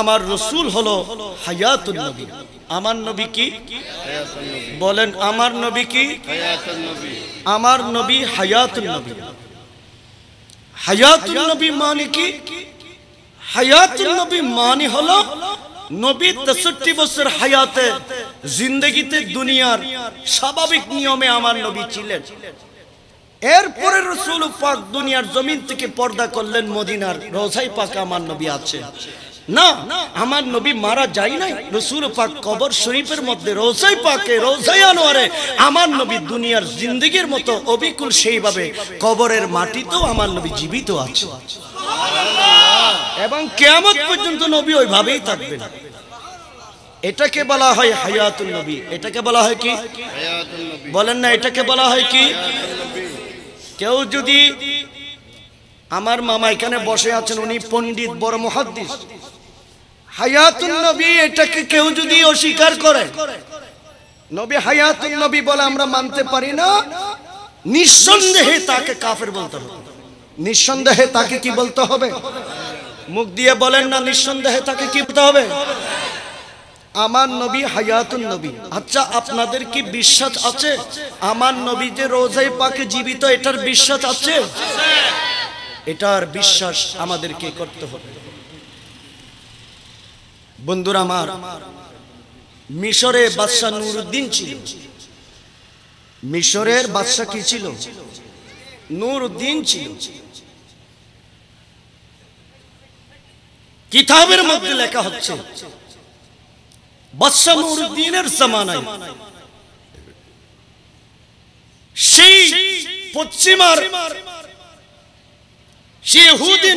আমার রসুল হলো হায়াতুল নবী আমার নবী কি বলেন আমার নবী কি আমার নবী হায়াতুল নবী হায়াতুল নবী মানে কি হায়াতুল নবী মানে হলো নবী তেষট্টি বছর হায়াতে জিন্দগিতে দুনিয়ার স্বাভাবিক নিয়মে আমার নবী ছিলেন এরপরে রসুল পাক দুনিয়ার জমিন থেকে পর্দা করলেন মদিনার রোজাই পাক আমার নবী আছে না আমার নবী মারা যাই নাই রসুল পাক কবর শরীফের মধ্যে রোজাই পাকে রোজাই আনোয়ারে আমার নবী দুনিয়ার জিন্দগির মতো অবিকুল সেইভাবে কবরের মাটিতেও আমার নবী জীবিত আছে এবং কেয়ামত পর্যন্ত নবী ওইভাবেই থাকবেন এটাকে বলা হয় হায়াতুল নবী এটাকে বলা হয় কি বলেন না এটাকে বলা হয় কি কেউ যদি আমার মামা এখানে বসে আছেন উনি পণ্ডিত বড় মহাদ্দিস হায়াতুন নবী এটাকে কেউ যদি অস্বীকার করে নবী হায়াতুন নবী বলে আমরা মানতে পারি না নিঃসন্দেহে তাকে কাফের বলতে হবে নিঃসন্দেহে তাকে কি বলতে হবে মুখ দিয়ে বলেন না নিঃসন্দেহে তাকে কি বলতে হবে আমার নবী হায়াতুন নবী আচ্ছা আপনাদের কি বিশ্বাস আছে আমার নবী যে রোজাই পাকে জীবিত এটার বিশ্বাস আছে এটার বিশ্বাস আমাদেরকে করতে হবে বন্ধুরা আমার মিশরে বাদশাহ নুরুদ্দিন ছিল মিশরের বাদশাহ কি ছিল নুরুদ্দিন ছিল কিতাবের মধ্যে লেখা হচ্ছে বাদশাহ নুরুদ্দিনের জামানায় সেই পশ্চিমার সে হুদি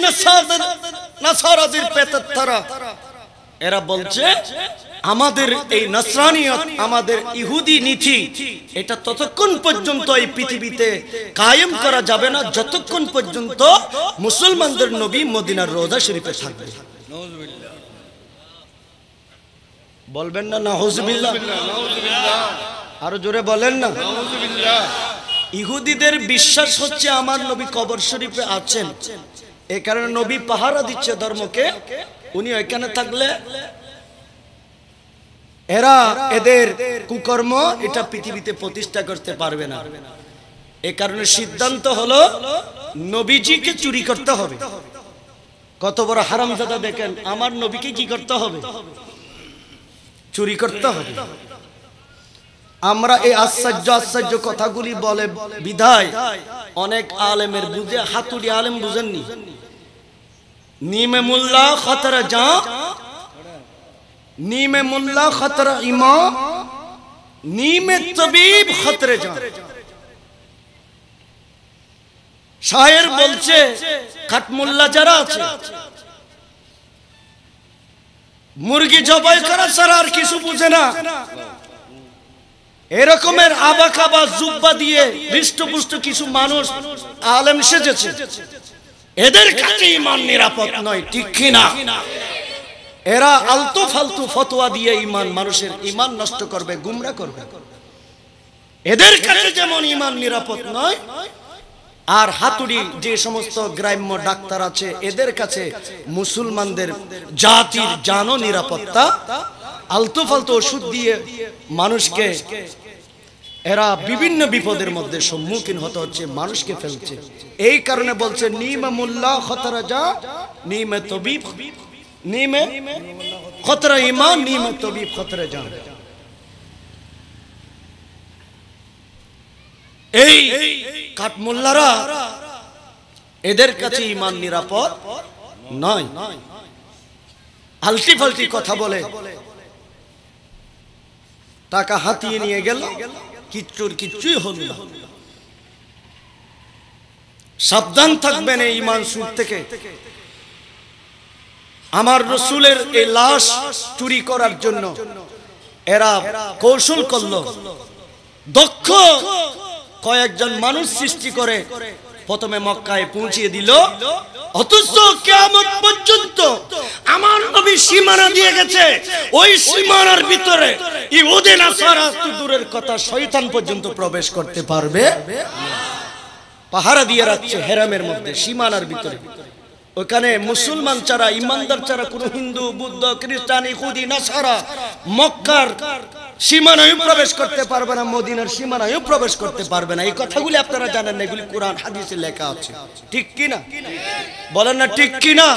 নাসারাদের পেতার তারা এরা বলছে আমাদের এই নসরানিয়ত আমাদের ইহুদি নীতি এটা ততক্ষণ পর্যন্ত এই পৃথিবীতে কায়েম করা যাবে না যতক্ষণ পর্যন্ত মুসলমানদের নবী মদিনার রোজা শরীফে থাকবে বলবেন না না হজবিল্লা আরো জোরে বলেন না ইহুদিদের বিশ্বাস হচ্ছে আমার নবী কবর শরীফে আছেন এ কারণে নবী পাহারা দিচ্ছে ধর্মকে উনি ওইখানে থাকলে এরা এদের কুকর্ম এটা পৃথিবীতে প্রতিষ্ঠা করতে পারবে না এ কারণে সিদ্ধান্ত হলো নবীজিকে চুরি করতে হবে কত বড় হারামজাদা দেখেন আমার নবীকে কি করতে হবে চুরি করতে হবে আমরা এই আশ্চর্য আশ্চর্য কথাগুলি বলে বিধায় অনেক আলেমের বুঝে হাতুড়ি আলেম বুঝেননি নিমে মোল্লা খতর যা নিমে মুল্লা খতর ইমা নিমে তবিব খতরে যা শায়ের বলছে খাটমোল্লা যারা আছে মুরগি জবাই করা ছাড়া আর কিছু বুঝে না এরকমের আবা খাবা জুব্বা দিয়ে হৃষ্টপুষ্ট কিছু মানুষ আলেম সেজেছে এদের কাছে ইমান নিরাপদ নয় ঠিক কিনা এরা আলতু ফালতু ফতোয়া দিয়ে ইমান মানুষের ইমান নষ্ট করবে গুমরা করবে এদের কাছে যেমন ইমান নিরাপদ নয় আর হাতুড়ি যে সমস্ত গ্রাম্য ডাক্তার আছে এদের কাছে মুসলমানদের জাতির জানো নিরাপত্তা আলতু ফালতু ওষুধ দিয়ে মানুষকে এরা বিভিন্ন বিপদের মধ্যে সম্মুখীন হতে হচ্ছে মানুষকে ফেলছে এই কারণে বলছে নিমে নিমে খতরা নিমে এই এদের কাছে ইমান নিরাপদ নয় আলটি ফালটি কথা বলে টাকা হাতিয়ে নিয়ে গেল কিচ্ছুর কিচ্ছুই হল না সাবধান থাকবেন এই ইমান সুদ থেকে আমার রসুলের এই লাশ চুরি করার জন্য এরা কৌশল করল দক্ষ কয়েকজন মানুষ সৃষ্টি করে প্রথমে মক্কায় পৌঁছিয়ে দিল অথচ কেমন পর্যন্ত আমার নবী সীমানা দিয়ে গেছে ওই সীমানার ভিতরে ইহুদিন আসার দূরের কথা শয়তান পর্যন্ত প্রবেশ করতে পারবে পাহারা দিয়ে রাখছে হেরামের মধ্যে সীমানার ভিতরে ওখানে মুসলমান ছাড়া ইমানদার ছাড়া কোন হিন্দু বুদ্ধ খ্রিস্টান ইহুদি নাসারা মক্কার সীমানায় প্রবেশ করতে পারবে না মদিনার সীমানায়ও প্রবেশ করতে পারবে না এই কথাগুলি আপনারা জানেন না এগুলি কোরআন হাদিসে লেখা আছে ঠিক কি না বলেন না ঠিক কি না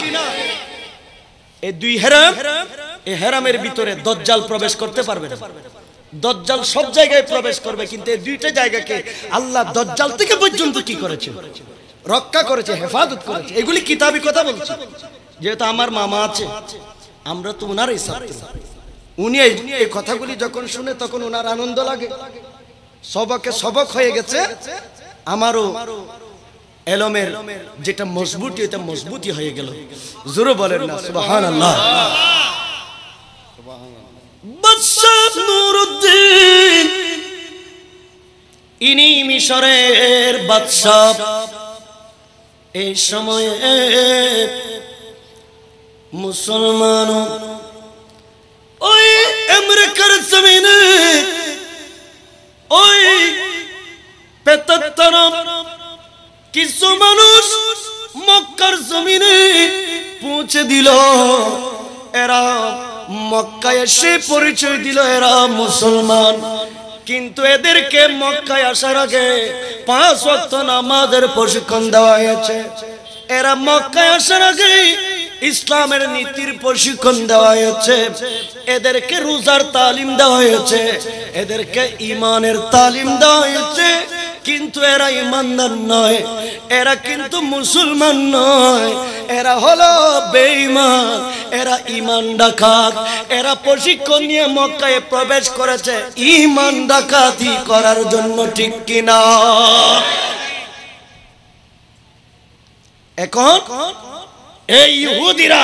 এই দুই হেরাম এই হেরামের ভিতরে দজ্জাল প্রবেশ করতে পারবে না দজ্জাল সব জায়গায় প্রবেশ করবে কিন্তু এই দুইটা জায়গাকে আল্লাহ দজ্জাল থেকে পর্যন্ত কি করেছে রক্ষা করেছে হেফাজত করেছে এগুলি কিতাবি কথা বলছে যেহেতু আমার মামা আছে আমরা তো ওনারই ছাত্র উনি এই কথাগুলি যখন শুনে তখন ওনার আনন্দ লাগে সবকে সবক হয়ে গেছে আমারও এলমের যেটা মজবুতি এটা মজবুতি হয়ে গেল জোরে বলেন না সুবহান আল্লাহ ইনি মিশরের বাদশাহ এই সময়ে মুসলমান আমেরিকার জমিনে ওই পেতার কিছু মানুষ মক্কার জমিনে পৌঁছে দিল এরা মক্কায় এসে পরিচয় দিল এরা মুসলমান কিন্তু এদেরকে মক্কায় আসার আগে পাঁচ ওয়াক্ত নামাজের প্রশিক্ষণ দেওয়া হয়েছে এরা মক্কায় আসার আগে ইসলামের নীতির প্রশিক্ষণ দেওয়া হয়েছে এদেরকে রোজার তালিম দেওয়া হয়েছে এদেরকে ইমানের তালিম দেওয়া হয়েছে কিন্তু এরা ইমানদার নয় এরা কিন্তু মুসলমান নয় এরা হলো বেঈমান এরা ইমান ডাকাত এরা প্রশিক্ষণ নিয়ে মক্কায় প্রবেশ করেছে ইমান ডাকাতি করার জন্য ঠিক কিনা এখন এই ইহুদিরা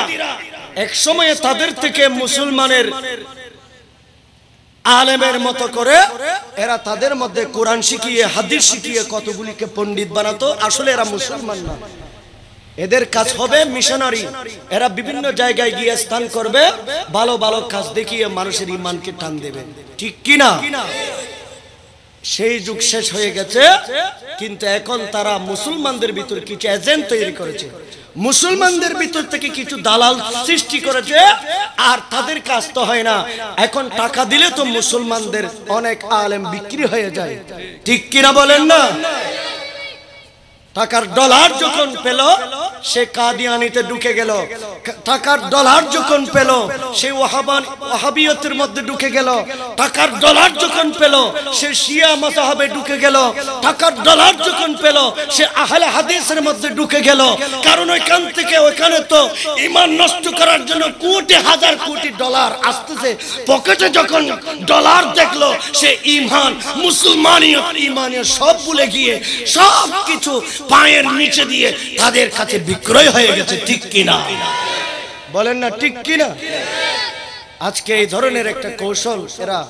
এক সময়ে তাদের থেকে মুসলমানের আলেমের মতো করে এরা তাদের মধ্যে কোরআন শিখিয়ে হাদিস শিখিয়ে কতগুলিকে পণ্ডিত বানাতো আসলে এরা মুসলমান না এদের কাজ হবে মিশনারি এরা বিভিন্ন জায়গায় গিয়ে স্থান করবে ভালো ভালো কাজ দেখিয়ে মানুষের ইমানকে টান দেবে ঠিক কিনা সেই যুগ শেষ হয়ে গেছে কিন্তু এখন তারা মুসলমানদের ভিতর কিছু এজেন্ট তৈরি করেছে মুসলমানদের ভিতর থেকে কিছু দালাল সৃষ্টি করেছে আর তাদের কাজ তো হয় না এখন টাকা দিলে তো মুসলমানদের অনেক আলেম বিক্রি হয়ে যায় ঠিক কিনা বলেন না টাকার ডলার যখন পেল সে কাদিয়ানিতে ঢুকে গেল টাকার ডলার যখন পেল সে ওহাবান ওহাবিয়তের মধ্যে ঢুকে গেল টাকার ডলার যখন পেল সে শিয়া মতাহাবে ঢুকে গেল টাকার ডলার যখন পেল সে আহলে হাদিসের মধ্যে ঢুকে গেল কারণ ওইখান থেকে ওইখানে তো ইমান নষ্ট করার জন্য কোটি হাজার কোটি ডলার আসতেছে পকেটে যখন ডলার দেখলো সে ইমান মুসলমানীয় ইমানীয় সব ভুলে গিয়ে সব কিছু পায়ের নিচে দিয়ে তাদের কাছে বিক্রয় হয়ে গেছে ঠিক কিনা বলেন না ঠিক কিনা আজকে এই ধরনের একটা কৌশল এরা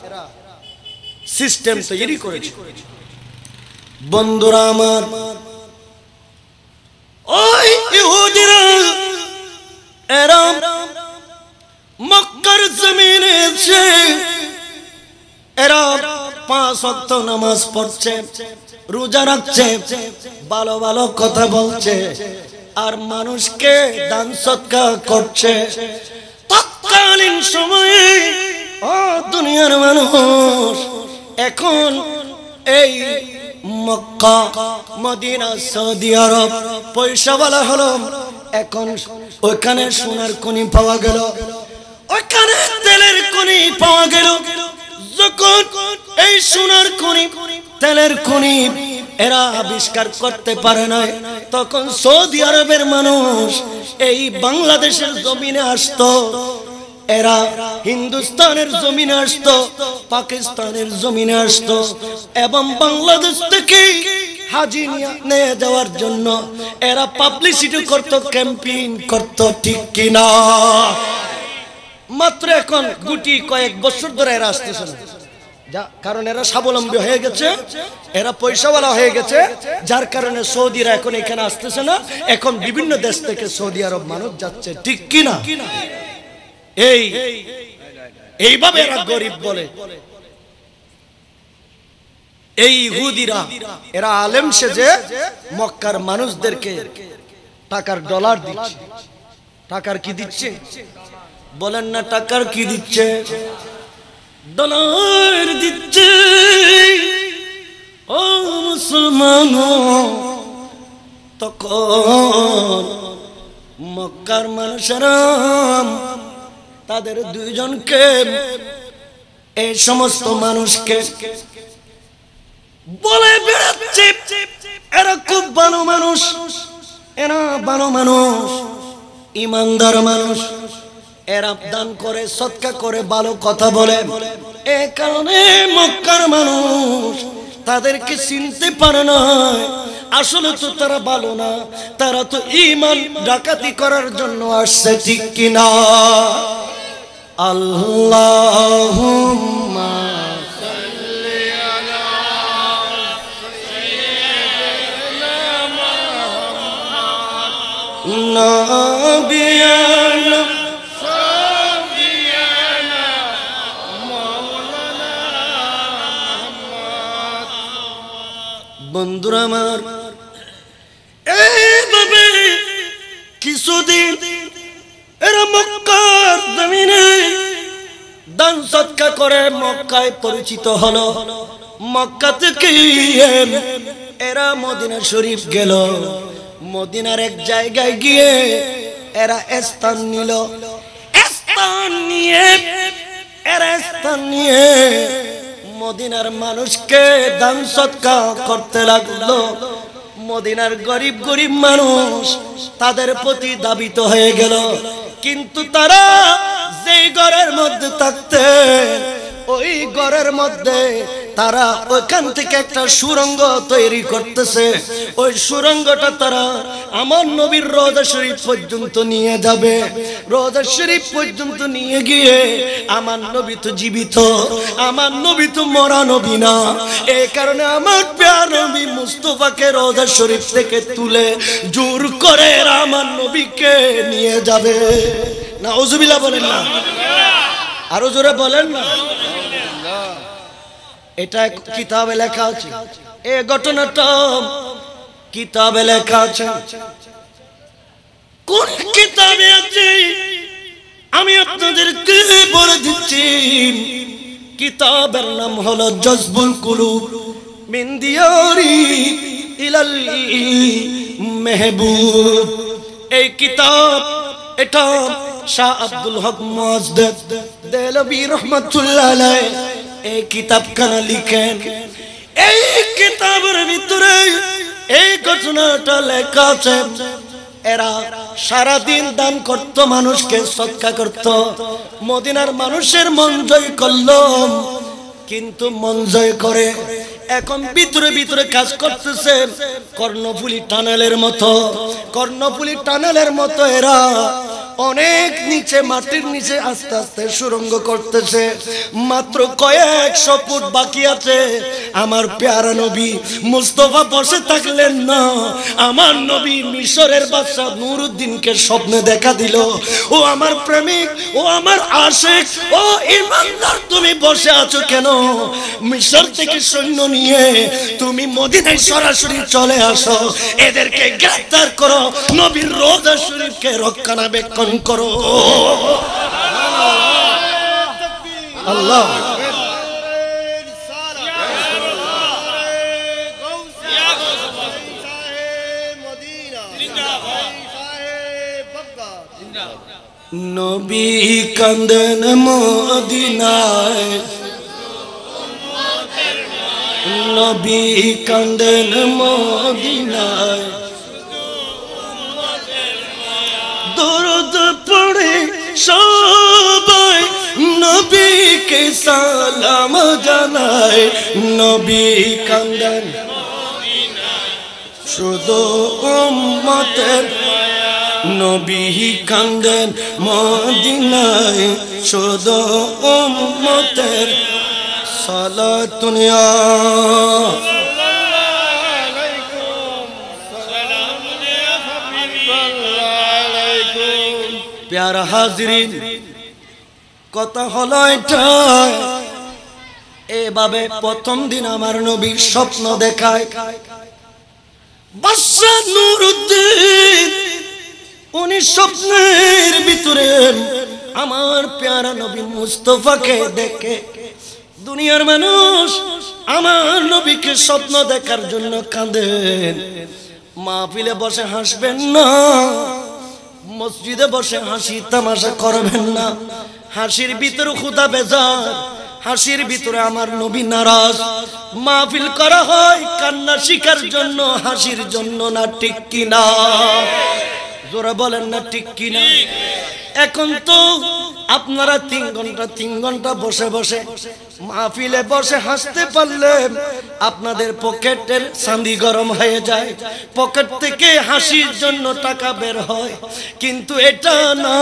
সিস্টেম তৈরি করেছে বন্ধুরা আমার ওই ইহুদিরা এরা মক্কার জমিনে এরা পাঁচ অক্ত নামাজ পড়ছে রোজা রাখছে ভালো ভালো কথা বলছে আর মানুষকে দান সৎকার করছে তৎকালীন সময়ে ও দুনিয়ার মানুষ এখন এই মক্কা মদিনা সৌদি আরব পয়সা বলা হলো এখন ওখানে সোনার কনি পাওয়া গেল ওখানে তেলের কনি পাওয়া গেল যখন এই সোনার কনি কনি তেলের খনি এরা আবিষ্কার করতে পারে না তখন সৌদি আরবের মানুষ এই বাংলাদেশের জমিনে আসত এরা হিন্দুস্তানের জমিনে আসত পাকিস্তানের জমিনে আসত এবং বাংলাদেশ থেকে হাজি নিয়ে যাওয়ার জন্য এরা পাবলিসিটি করত ক্যাম্পেইন করত ঠিক কিনা মাত্র এখন গুটি কয়েক বছর ধরে এরা আসতেছে না কারণ এরা স্বাবলম্বী হয়ে গেছে এরা পয়সাওয়ালা হয়ে গেছে যার কারণে সৌদিরা এখন এখানে আসতেছে না এখন বিভিন্ন দেশ থেকে সৌদি আরব মানুষ যাচ্ছে ঠিক কিনা এই এইভাবে এরা গরিব বলে এই হুদিরা এরা আলেম সেজে মক্কার মানুষদেরকে টাকার ডলার দিচ্ছে টাকার কি দিচ্ছে বলেন না টাকার কি দিচ্ছে ডলার দিচ্ছে ও মুসলমান তখন মক্কার মানুষরাম তাদের দুইজনকে এই সমস্ত মানুষকে বলে বেড়াচ্ছে এরা খুব ভালো মানুষ এরা ভালো মানুষ ইমানদার মানুষ এরা দান করে সৎকা করে ভালো কথা বলে এ কারণে মক্কার মানুষ তাদেরকে চিনতে পারে না আসলে তো তারা ভালো না তারা তো ইমান ডাকাতি করার জন্য আসছে ঠিক কিনা আল্লাহ বিয়া বন্ধুরা আমার এইভাবে কিছুদিন এরা মক্কার জমিনে দান সৎকা করে মক্কায় পরিচিত হলো মক্কা থেকে এরা মদিনা শরীফ গেল মদিনার এক জায়গায় গিয়ে এরা স্থান নিল স্থান নিয়ে এরা স্থান নিয়ে মদিনার মানুষকে দান সৎকা করতে লাগলো মদিনার গরিব গরিব মানুষ তাদের প্রতি দাবিত হয়ে গেল কিন্তু তারা যেই ঘরের মধ্যে থাকতে ওই ঘরের মধ্যে তারা ওইখান থেকে একটা সুরঙ্গ তৈরি করতেছে ওই সুরঙ্গটা তারা আমার নবীর রোজা শরীফ পর্যন্ত নিয়ে যাবে রোজা শরীফ পর্যন্ত নিয়ে গিয়ে আমার নবী তো জীবিত আমার নবী তো মরা নবী না এ কারণে আমার প্যার নবী মুস্তফাকে রোজা শরীফ থেকে তুলে জোর করে আমার নবীকে নিয়ে যাবে না ওজুবিলা বলেন না আরো জোরে বলেন না এটা কিতাবে লেখা আছে এ ঘটনাটা কিতাবে লেখা আছে কোন কিতাবে আছে আমি আপনাদেরকে বলে দিচ্ছি কিতাবের নাম হলো জজবুল কুলু মিন্দিয়ারি ইলাল মেহবুব এই কিতাব এটা শাহ আব্দুল হক মাজদ দেলবি রহমাতুল্লাহ আলাইহি এই কিতাব কানা লিখেন এই কিতাবের ভিতরে এই ঘটনাটা লেখা আছে এরা সারাদিন দান করত মানুষকে সৎকা করত মদিনার মানুষের মন জয় করল কিন্তু মন জয় করে এখন ভিতরে ভিতরে কাজ করতেছে কর্ণফুলি টানেলের মতো কর্ণফুলি টানেলের মতো এরা অনেক নিচে মাটির নিচে আস্তে আস্তে সুরঙ্গ করতেছে মাত্র কয়েকশো ফুট বাকি আছে আমার প্যারা নবী মুস্তফা বসে থাকলেন না আমার নবী মিশরের বাচ্চা নুরুদ্দিনকে স্বপ্নে দেখা দিল ও আমার প্রেমিক ও আমার আশেক ও ইমানদার তুমি বসে আছো কেন মিশর থেকে সৈন্য নিয়ে তুমি মদিনায় সরাসরি চলে আসো এদেরকে গ্রেফতার করো নবীর রোজা শরীফকে রক্ষণাবেক্ষণ উচ্চারণ করো আল্লাহ নবী কন্দন মদিনায় নবী কন্দন মদিনায় দরদ পড়ে সবাই নবীকে সালাম জানায় নবী কান্দন শুধু উম্মতের নবী কান্দেন মদিনায় শুধু উম্মতের সালাতুনিয়া দিনার হাজরিন কথা হল এটা এভাবে প্রথম দিন আমার নবীর স্বপ্ন দেখায় বাদশাহ নুরুদ্দিন উনি স্বপ্নের ভিতরে আমার প্যারা নবী মুস্তফাকে দেখে দুনিয়ার মানুষ আমার নবীকে স্বপ্ন দেখার জন্য কাঁদেন মাহফিলে বসে হাসবেন না মসজিদে বসে হাসি তামাশা করবেন না হাসির ভিতরে খুদা বেজার হাসির ভিতরে আমার নবী নারাজ মাহফিল করা হয় কান্না শিকার জন্য হাসির জন্য না ঠিক কিনা জোরে বলেন না ঠিক কিনা এখন তো আপনারা তিন ঘন্টা তিন ঘন্টা বসে বসে মাহফিলে বসে হাসতে পারলে আপনাদের পকেটের সান্দি গরম হয়ে যায় পকেট থেকে হাসির জন্য টাকা বের হয় কিন্তু এটা না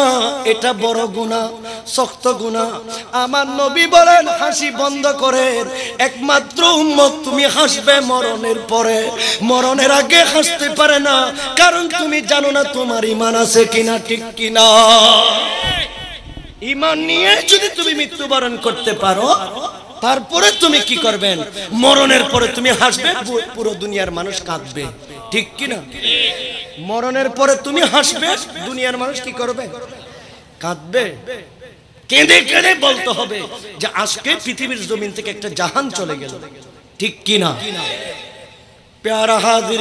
এটা বড় গুণা শক্ত গুণা আমার নবী বলেন হাসি বন্ধ করে একমাত্র উন্মত তুমি হাসবে মরণের পরে মরণের আগে হাসতে পারে না কারণ তুমি জানো না তোমার ইমান আছে কিনা ঠিক কিনা ইমান নিয়ে যদি তুমি মৃত্যুবরণ করতে পারো তারপরে তুমি কি করবেন মরণের পরে তুমি হাসবে পুরো দুনিয়ার মানুষ কাঁদবে ঠিক কিনা মরণের পরে তুমি হাসবে দুনিয়ার মানুষ কি করবে কাঁদবে কেঁদে কেঁদে বলতে হবে যে আজকে পৃথিবীর জমিন থেকে একটা জাহান চলে গেল ঠিক কিনা প্যারা হাজির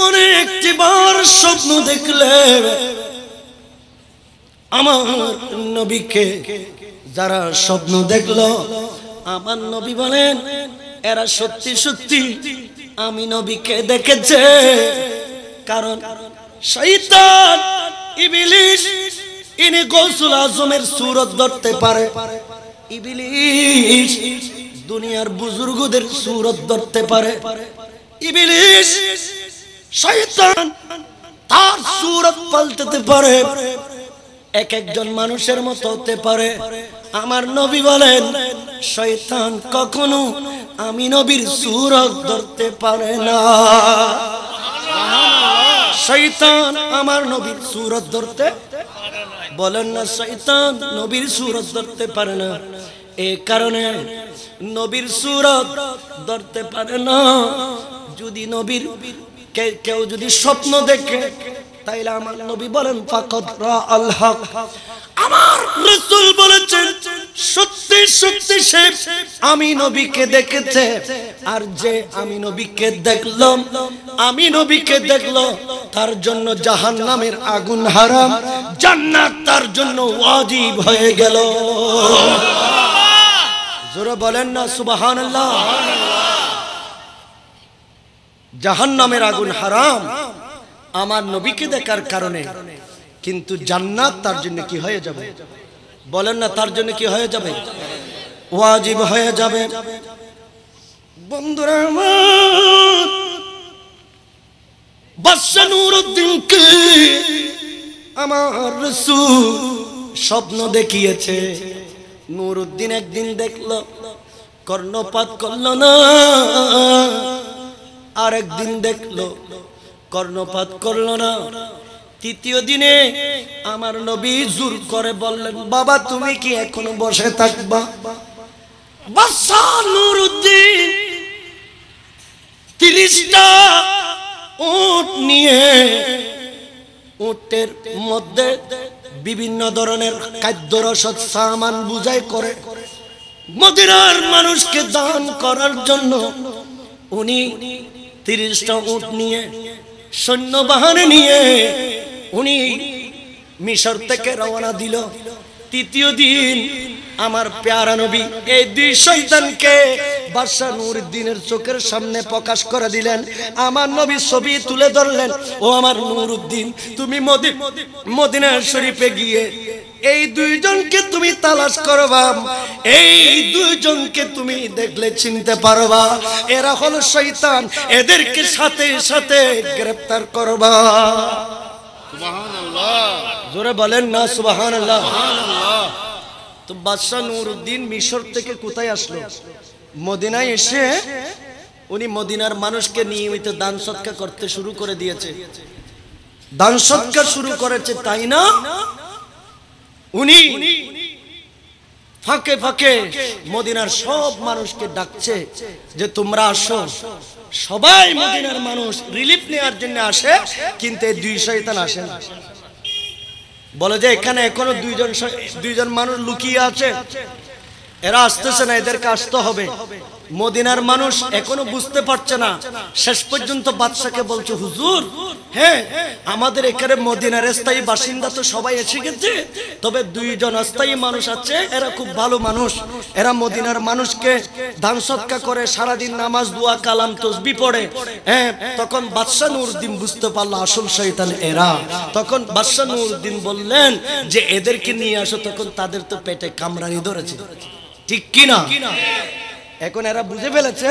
জীবনে একটি বার স্বপ্ন দেখলে আমার নবীকে যারা স্বপ্ন দেখল আমার নবী বলেন এরা সত্যি সত্যি আমি নবীকে দেখেছে কারণ ইবিলিশ ইনি গৌসুল আজমের সুরত ধরতে পারে ইবিলিশ দুনিয়ার বুজুর্গদের সুরত ধরতে পারে ইবিলিশ শয়তান তার সুরত পাল্টাতে পারে এক একজন মানুষের মতো হতে পারে আমার নবী বলেন শয়তান কখনো আমি নবীর সুরত ধরতে পারে না শৈতান আমার নবীর সুরত ধরতে বলেন না শৈতান নবীর সুরত ধরতে পারে না এ কারণে নবীর সুরত ধরতে পারে না যদি নবীর কেউ যদি স্বপ্ন দেখে তাইলে আমার নবী বলেন আমার রাসূল বলেছেন সত্যি সত্যি সে আমি নবীকে দেখেছে আর যে আমি নবীকে দেখলাম আমি নবীকে দেখলো তার জন্য জাহান্নামের আগুন হারাম জান্নাত তার জন্য ওয়াজিব হয়ে গেল জোরে বলেন না সুবহানাল্লাহ সুবহানাল্লাহ জাহান নামের আগুন হারাম আমার নবীকে দেখার কারণে কিন্তু জান্নাত তার জন্য কি হয়ে যাবে বলেন না তার জন্য কি হয়ে যাবে ওয়াজিব হয়ে যাবে বন্ধুরা আমার বাদশাহ নুরুদ্দিনকে আমার রসুল স্বপ্ন দেখিয়েছে নুরুদ্দিন একদিন দেখল কর্ণপাত করল না আর একদিন দেখলো কর্ণপাত করলো না তৃতীয় দিনে আমার নবী জোর করে বললেন বাবা তুমি কি এখনো বসে থাকবা নিয়ে উটের মধ্যে বিভিন্ন ধরনের খাদ্য রসদ সামান বুঝাই করে মানুষকে দান করার জন্য উনি তিরিশটা উট নিয়ে সৈন্যবাহন নিয়ে উনি মিশর থেকে রওনা দিল তৃতীয় দিন আমার প্যারা নবী এই দুই শৈতানকে বাদশাহ নুরুদ্দিনের চোখের সামনে প্রকাশ করে দিলেন আমার নবী ছবি তুলে ধরলেন ও আমার নুরুদ্দিন তুমি মদিনার শরীফে গিয়ে এই দুইজনকে তুমি তালাশ করবা এই দুইজনকে তুমি দেখলে চিনতে পারবা এরা হলো শৈতান এদেরকে সাথে সাথে গ্রেফতার করবা জোরে বলেন না সুবাহান আল্লাহ তো বাদশাহ নুরুদ্দিন মিশর থেকে কোথায় আসলো মদিনায় এসে উনি মদিনার মানুষকে নিয়মিত দান সৎকা করতে শুরু করে দিয়েছে দান সৎকার শুরু করেছে তাই না উনি ফাঁকে ফাঁকে মদিনার সব মানুষকে ডাকছে যে তোমরা আসো সবাই মদিনার মানুষ রিলিফ নেওয়ার জন্য আসে কিন্তু এই দুই শৈতান আসে না বলে যে এখানে এখনো দুইজন দুইজন মানুষ লুকিয়ে আছে এরা আসতেছে না এদেরকে আসতে হবে মদিনার মানুষ এখনো বুঝতে পারছে না শেষ পর্যন্ত বাদশাকে বলছে হুজুর হ্যাঁ আমাদের এখানে মদিনার স্থায়ী বাসিন্দা তো সবাই এসে গেছে তবে দুইজন অস্থায়ী মানুষ আছে এরা খুব ভালো মানুষ এরা মদিনার মানুষকে ধান সৎকা করে সারাদিন নামাজ দোয়া কালাম তসবি পড়ে হ্যাঁ তখন বাদশা নুরুদ্দিন বুঝতে পারলো আসল শৈতান এরা তখন বাদশা নুরুদ্দিন বললেন যে এদেরকে নিয়ে আসো তখন তাদের তো পেটে কামরানি ধরেছে ঠিক কি না এখন এরা বুঝে ফেলেছে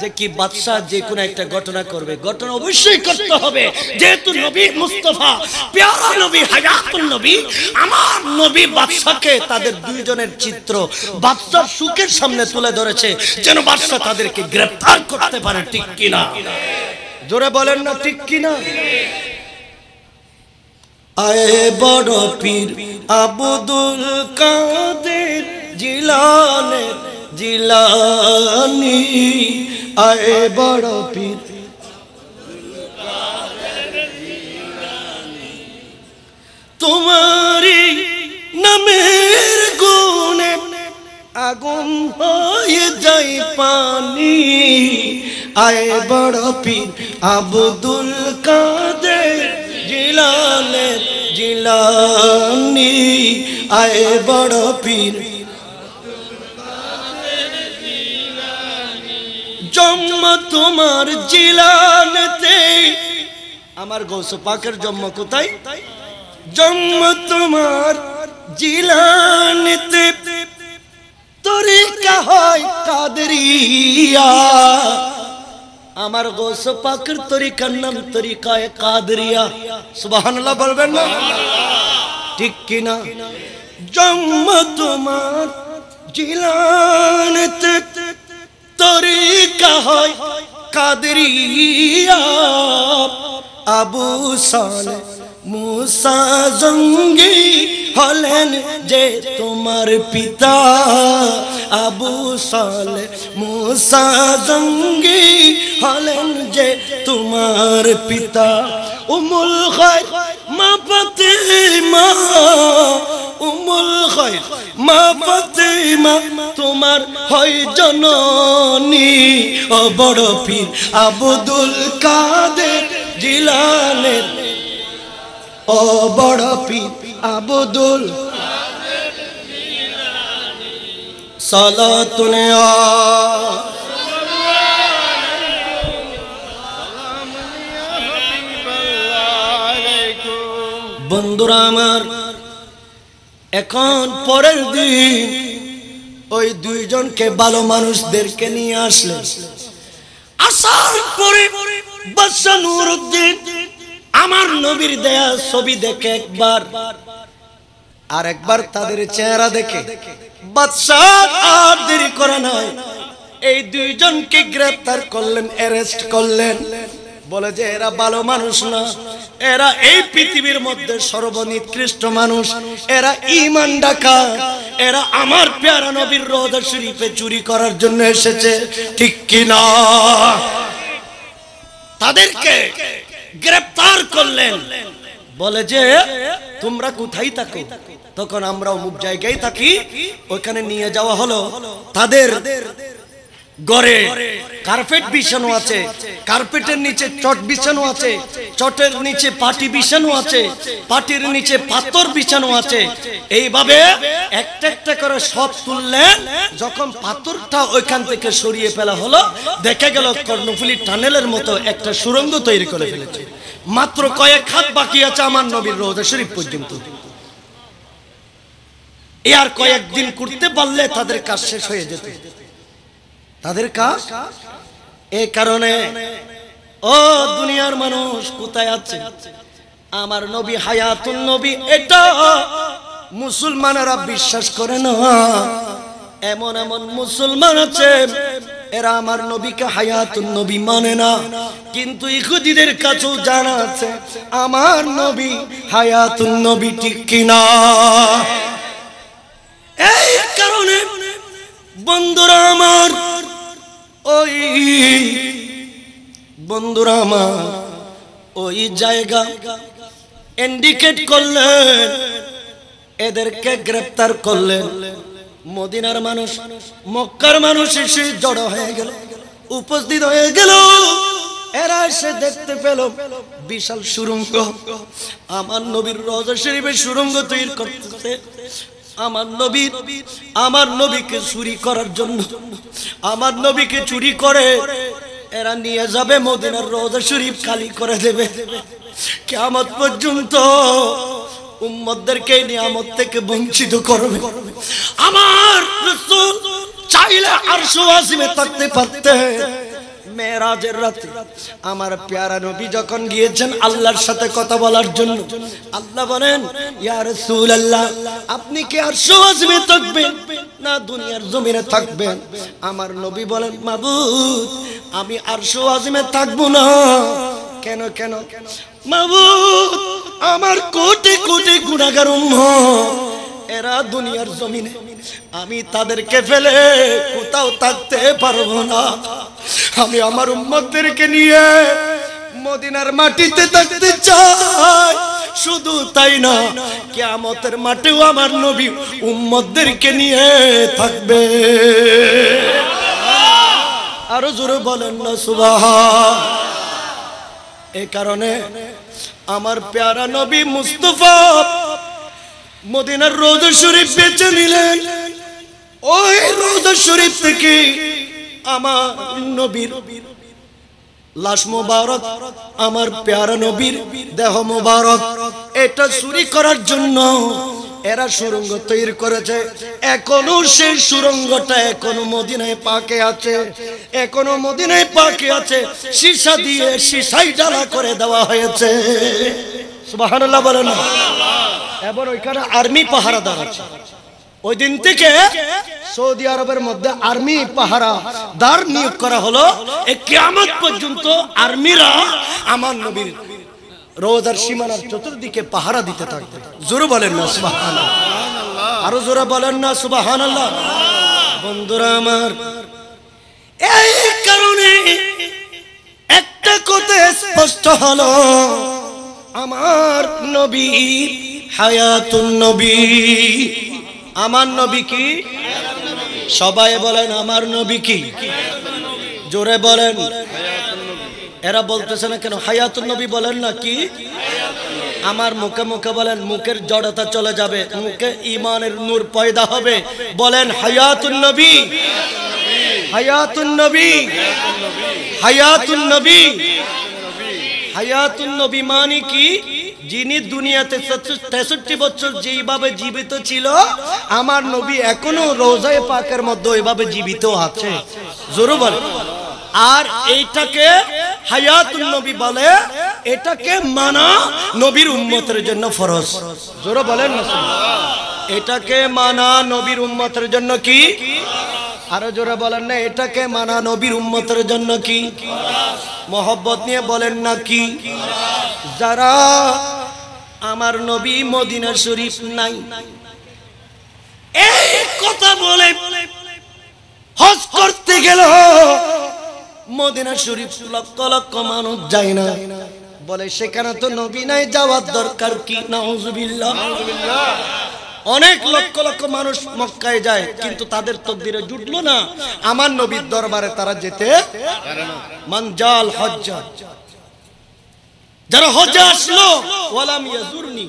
যে কি বাদশাহ যে কোনো একটা ঘটনা করবে ঘটনা অবশ্যই করতে হবে যেহেতু নবী মুস্তফা পেয়ারা নবী হায়াতুল নবী আমার নবী বাদশাহকে তাদের দুইজনের চিত্র বাদশাহ সুখের সামনে তুলে ধরেছে যেন বাদশাহ তাদেরকে গ্রেফতার করতে পারে ঠিক কিনা জোরে বলেন না ঠিক কিনা আয়ে বড় পীর আবুদুল কাদের জিলানে জিলানি আয়ে বড় পীর তোমারি নামের গুণে আগুন হয়ে যাই পানি আয়ে বড় পীর আবদুল কাদে জিলানে জিলানি আয়ে বড় পীর জন্ম তোমার জিলানতে আমার গৌস পাকের জন্ম কোথায় জন্ম তোমার জিলানতে তরিকা হয় কাদরিয়া আমার গৌস পাকের তরিকার নাম তরিকায় কাদরিয়া সুবহানাল্লাহ বলবেন না ঠিক কিনা জন্ম তোমার জিলানতে তরিকা হয় কাদরিয়া আবু সালে মুসা জঙ্গি হলেন যে তোমার পিতা আবু সাল মুসা জঙ্গি হলেন যে তোমার পিতা উমুল খয় মা পতি মা উমুল খয় মা পতি মা তোমার হয় জননী ও বড় পীর আবুদুল কাদের জিলানের ও বড় পীর আবুদুল সলাতুনে বন্ধুরা আমার এখন পরের দিন ওই দুইজনকে ভালো মানুষদেরকে নিয়ে আসলে আসার পরে বাদশাহ নুরুদ্দিন আমার নবীর দেয়া ছবি দেখে একবার আর একবার তাদের চেহারা দেখে বাদশাহ দেরি করে নয় এই দুইজনকে গ্রেপ্তার করলেন অ্যারেস্ট করলেন বলে যে এরা ভালো মানুষ না এরা এই পৃথিবীর মধ্যে সর্বনিকৃষ্ট মানুষ এরা ইমান ডাকা এরা আমার প্যারা নবীর রোজা শরীফে চুরি করার জন্য এসেছে ঠিক কিনা তাদেরকে গ্রেপ্তার করলেন বলে যে তোমরা কোথায় থাকো তখন আমরা মুখ জায়গায় থাকি ওখানে নিয়ে যাওয়া হলো তাদের গড়ে কার্পেট বিছানো আছে কার্পেটের নিচে চট বিছানো আছে চটের নিচে পাটি বিছানো আছে পাটির নিচে পাথর বিছানো আছে এইভাবে একটা একটা করে সব তুললেন যখন পাথরটা ওইখান থেকে সরিয়ে ফেলা হলো দেখা গেল কর্ণফুলি টানেলের মতো একটা সুরঙ্গ তৈরি করে ফেলেছে মাত্র কয়েক হাত বাকি আছে আমার নবীর রোজা শরীফ পর্যন্ত এ আর কয়েকদিন করতে পারলে তাদের কাজ শেষ হয়ে যেত তাদের কাজ এ কারণে ও দুনিয়ার মানুষ কোথায় আছে আমার নবী হায়াতুল নবী এটা মুসলমানেরা বিশ্বাস করে না এমন এমন মুসলমান আছে এরা আমার নবীকে হায়াতুল নবী মানে না কিন্তু ইহুদিদের কাছেও জানা আছে আমার নবী হায়াতুল নবী ঠিক কিনা বন্ধুরা আমার ওই জায়গা ইন্ডিকেট করলেন এদেরকে গ্রেপ্তার করলেন মদিনার মানুষ মক্কার মানুষ এসে জড়ো হয়ে গেল উপস্থিত হয়ে গেল এরা এসে দেখতে পেল বিশাল সুরঙ্গ আমার নবীর রজা শরীফের সুরঙ্গ তৈরি করতেছে আমার নবী আমার নবীকে চুরি করার জন্য আমার নবীকে চুরি করে এরা নিয়ে যাবে মদিনার রোজা শরীফ খালি করে দেবে কেমন পর্যন্ত উম্মদদেরকে নিয়ামত থেকে বঞ্চিত করবে আমার রসুল চাইলে আর সুবাসিমে থাকতে পারতে মেয়েরাজের রাতে আমার প্যারা নবী যখন গিয়েছেন আল্লাহর সাথে কথা বলার জন্য আল্লাহ বলেন ইয়ার সুল আল্লাহ আপনি কি আর সহজমে থাকবেন না দুনিয়ার জমিনে থাকবেন আমার নবী বলেন মাবুদ আমি আর আরশো আজিমে থাকবো না কেন কেন মাবুদ আমার কোটি কোটি গুণাগার এরা দুনিয়ার জমিনে আমি তাদেরকে ফেলে কোথাও থাকতে পারবো না আমি আমার উম্মতদেরকে নিয়ে মদিনার মাটিতে থাকতে চাই শুধু তাই না কেয়ামতের মাঠেও আমার নবী উম্মতদেরকে নিয়ে থাকবে আরো জোরে বলেন না সুবাহ এ কারণে আমার প্যারা নবী মুস্তফা মদিনার রোজা শরীফ বেঁচে নিলেন ওই রোজা শরীফ থেকে আমার নবীর লাশ মোবারক আমার প্যারা নবীর দেহ মোবারক এটা চুরি করার জন্য এরা সুরঙ্গ তৈরি করেছে এখনো সেই সুরঙ্গটা এখনো মদিনায় পাকে আছে এখনো মদিনায় পাকে আছে সীসা দিয়ে সীসাই ডালা করে দেওয়া হয়েছে আর্মি ওই দিন থেকে সৌদি আরবের মধ্যে আর্মি পাহারা করা এ পর্যন্ত আর্মিরা আমার নবীর রোজার সীমানার চতুর্দিকে পাহারা দিতে থাকতেন জোরে বলেন না সুবাহান আরো জোরে বলেন না সুবাহান আল্লাহ বন্ধুরা আমার এই কারণে একটা কথা স্পষ্ট হলো আমার নবী হায়াতুন নবী আমার নবী কি সবাই বলেন আমার নবী কি জোরে বলেন এরা বলতেছে না কেন হায়াতুল নবী বলেন না কি আমার মুখে মুখে বলেন মুখের জড়তা চলে যাবে মুখে ইমানের নূর পয়দা হবে বলেন হায়াতুল নবী হায়াতুল নবী হায়াতুল নবী হায়াতুল নবী মানে কি যিনি দুনিয়াতে তেষট্টি বছর যেইভাবে জীবিত ছিল আমার নবী এখনো রোজায় পাকের মধ্যে ওইভাবে জীবিত আছে জরুর বলেন আর এইটাকে হায়াত নবী বলে এটাকে মানা নবীর উম্মতের জন্য ফরজ জোরে বলেন এটাকে মানা নবীর উম্মতের জন্য কি আরো জোরে বলেন না এটাকে মানা নবীর উম্মতের জন্য কি মহব্বত নিয়ে বলেন না কি যারা আমার নবী মদিনা শরীফ নাই এই কথা বলে হজ করতে গেল মদিনা শরীফ লক্ষ লক্ষ মানুষ যায় না বলে সেখানে তো নবী নাই যাওয়ার দরকার কি নাউজুবিল্লাহ অনেক লক্ষ লক্ষ মানুষ মক্কায় যায় কিন্তু তাদের তকদিরে জুটলো না আমার নবীর দরবারে তারা যেতে মানজাল হজ্জা যারা হজ্জা আসলো ওয়ালাম ইয়াজুরনি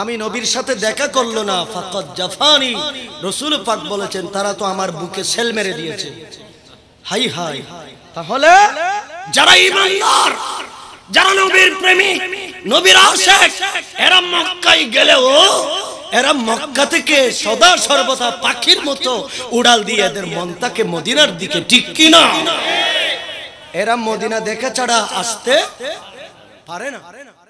আমি নবীর সাথে দেখা করলো না ফাকত জাফানি রসুল পাক বলেছেন তারা তো আমার বুকে সেল মেরে দিয়েছে হাই হাই হাই তাহলে যারা ইমানদার যারা নবীর প্রেমিক নবীর আশেক এরা মক্কায় গেলেও এরা মক্কা থেকে সদা সর্বদা পাখির মতো উড়াল দিয়ে এদের মনটাকে মদিনার দিকে ঠিক কিনা এরা মদিনা দেখা ছাড়া আসতে পারে না